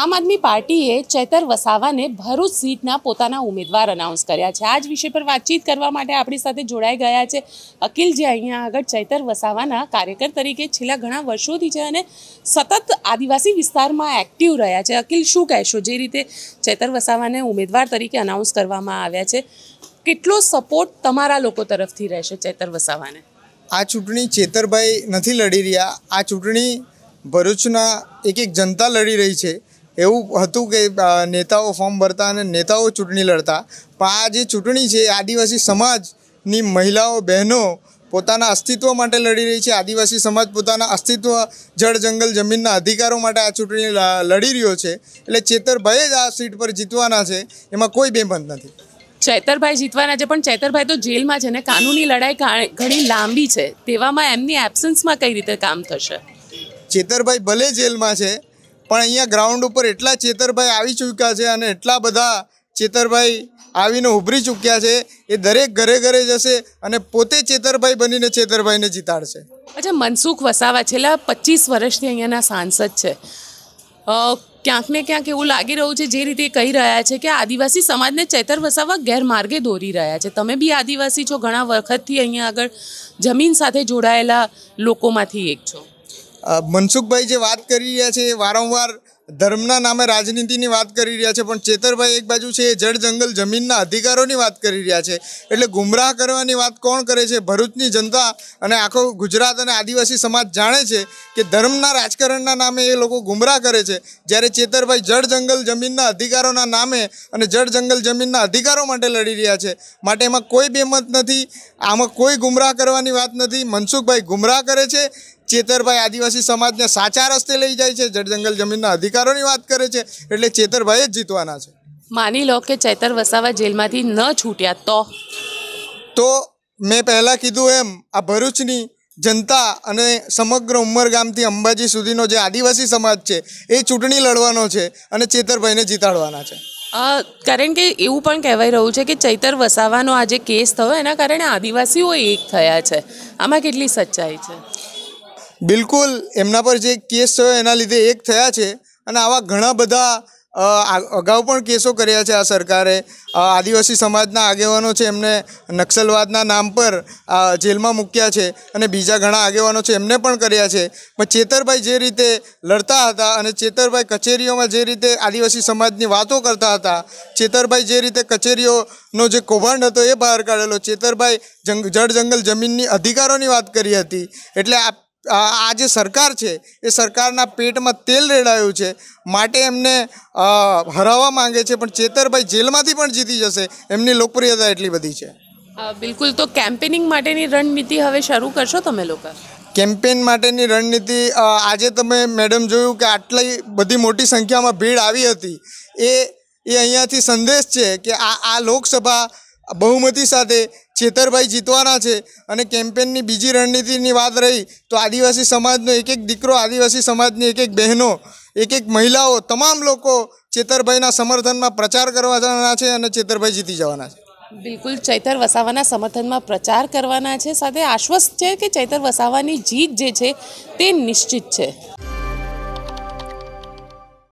આમ આદમી પાર્ટીએ ચેતર વસાવાને ભરૂચ સીટના પોતાના ઉમેદવાર અનાઉન્સ કર્યા છે આ જ વિષય પર વાતચીત કરવા માટે આપણી સાથે જોડાઈ ગયા છે અકિલ જે અહીંયા આગળ ચેતર વસાવાના કાર્યકર તરીકે છેલ્લા ઘણા વર્ષોથી છે અને સતત આદિવાસી વિસ્તારમાં એક્ટિવ રહ્યા છે અકિલ શું કહેશો જે રીતે ચેતર વસાવાને ઉમેદવાર તરીકે અનાઉન્સ કરવામાં આવ્યા છે કેટલો સપોર્ટ તમારા લોકો તરફથી રહેશે ચેતર વસાવાને આ ચૂંટણી ચેતરભાઈ નથી લડી રહ્યા આ ચૂંટણી ભરૂચના એક એક જનતા લડી રહી છે એવું હતું કે નેતાઓ ફોર્મ ભરતા અને નેતાઓ ચૂંટણી લડતા પણ આ જે ચૂંટણી છે આદિવાસી સમાજની મહિલાઓ બહેનો પોતાના અસ્તિત્વ માટે લડી રહી છે આદિવાસી સમાજ પોતાના અસ્તિત્વ જળ જંગલ જમીનના અધિકારો માટે આ ચૂંટણી લડી રહ્યો છે એટલે ચેતરભાઈ જ આ સીટ પર જીતવાના છે એમાં કોઈ બેબંધ નથી ચેતરભાઈ જીતવાના છે પણ ચેતરભાઈ તો જેલમાં છે ને કાનૂની લડાઈ ઘણી લાંબી છે તેવામાં એમની એબસન્સમાં કઈ રીતે કામ થશે ચેતરભાઈ ભલે જેલમાં છે પણ અહીંયા ગ્રાઉન્ડ ઉપર એટલા ચેતરભાઈ આવી ચૂક્યા છે અને એટલા બધા ચેતરભાઈ આવીને ઉભરી ચૂક્યા છે એ દરેક ઘરે ઘરે જશે અને પોતે ચેતરભાઈ બનીને ચેતરભાઈને જીતાડશે અચ્છા મનસુખ વસાવા છેલ્લા પચીસ વર્ષથી અહીંયાના સાંસદ છે ક્યાંક ને ક્યાંક એવું લાગી રહ્યું છે જે રીતે કહી રહ્યા છે કે આદિવાસી સમાજને ચેતર વસાવવા ગેરમાર્ગે દોરી રહ્યા છે તમે બી આદિવાસી છો ઘણા વખતથી અહીંયા આગળ જમીન સાથે જોડાયેલા લોકોમાંથી એક છો મનસુખભાઈ જે વાત કરી રહ્યા છે વારંવાર ધર્મના નામે રાજનીતિની વાત કરી રહ્યા છે પણ ચેતરભાઈ એક બાજુ છે એ જળ જંગલ જમીનના અધિકારોની વાત કરી રહ્યા છે એટલે ગુમરાહ કરવાની વાત કોણ કરે છે ભરૂચની જનતા અને આખો ગુજરાત અને આદિવાસી સમાજ જાણે છે કે ધર્મના રાજકારણના નામે એ લોકો ગુમરાહ કરે છે જ્યારે ચેતરભાઈ જળ જંગલ જમીનના અધિકારોના નામે અને જળ જંગલ જમીનના અધિકારો માટે લડી રહ્યા છે માટે એમાં કોઈ બેમત નથી આમાં કોઈ ગુમરાહ કરવાની વાત નથી મનસુખભાઈ ગુમરાહ કરે છે ચેતરભાઈ આદિવાસી સમાજને સાચા રસ્તે લઈ જાય છે જળ જંગલ જમીનના અધિકાર અધિકારોની વાત કરે છે એટલે ચેતરભાઈ જ જીતવાના છે માની લો કે ચેતર વસાવા જેલમાંથી ન છૂટ્યા તો તો મેં પહેલાં કીધું એમ આ ભરૂચની જનતા અને સમગ્ર ઉમરગામથી અંબાજી સુધીનો જે આદિવાસી સમાજ છે એ ચૂંટણી લડવાનો છે અને ચેતરભાઈને જીતાડવાના છે કારણ કે એવું પણ કહેવાય રહ્યું છે કે ચૈતર વસાવાનો આ જે કેસ થયો એના કારણે આદિવાસીઓ એક થયા છે આમાં કેટલી સચ્ચાઈ છે બિલકુલ એમના પર જે કેસ થયો એના લીધે એક થયા છે અને આવા ઘણા બધા અગાઉ પણ કેસો કર્યા છે આ સરકારે આદિવાસી સમાજના આગેવાનો છે એમને નક્સલવાદના નામ પર જેલમાં મૂક્યા છે અને બીજા ઘણા આગેવાનો છે એમને પણ કર્યા છે પણ ચેતરભાઈ જે રીતે લડતા હતા અને ચેતરભાઈ કચેરીઓમાં જે રીતે આદિવાસી સમાજની વાતો કરતા હતા ચેતરભાઈ જે રીતે કચેરીઓનો જે કૌભાંડ હતો એ બહાર કાઢેલો ચેતરભાઈ જંગ જળ જંગલ જમીનની અધિકારોની વાત કરી હતી એટલે આ આ જે સરકાર છે એ સરકારના પેટમાં તેલ રેડાયું છે માટે એમને હરાવવા માંગે છે પણ ચેતરભાઈ જેલમાંથી પણ જીતી જશે એમની લોકપ્રિયતા એટલી બધી છે બિલકુલ તો કેમ્પેનિંગ માટેની રણનીતિ હવે શરૂ કરશો તમે લોકો કેમ્પેન માટેની રણનીતિ આજે તમે મેડમ જોયું કે આટલી બધી મોટી સંખ્યામાં ભીડ આવી હતી એ એ અહીંયાથી સંદેશ છે કે આ આ લોકસભા બહુમતી સાથે છેતરભાઈ જીતવાના છે અને કેમ્પેનની બીજી રણનીતિની વાત રહી તો આદિવાસી સમાજનો એક એક દીકરો આદિવાસી સમાજની એક એક બહેનો એક એક મહિલાઓ તમામ લોકો છેતરભાઈના સમર્થનમાં પ્રચાર કરવા જવાના છે અને છેતરભાઈ જીતી જવાના છે બિલકુલ ચૈતર વસાવાના સમર્થનમાં પ્રચાર કરવાના છે સાથે આશ્વસ્ત છે કે ચૈતર વસાવાની જીત જે છે તે નિશ્ચિત છે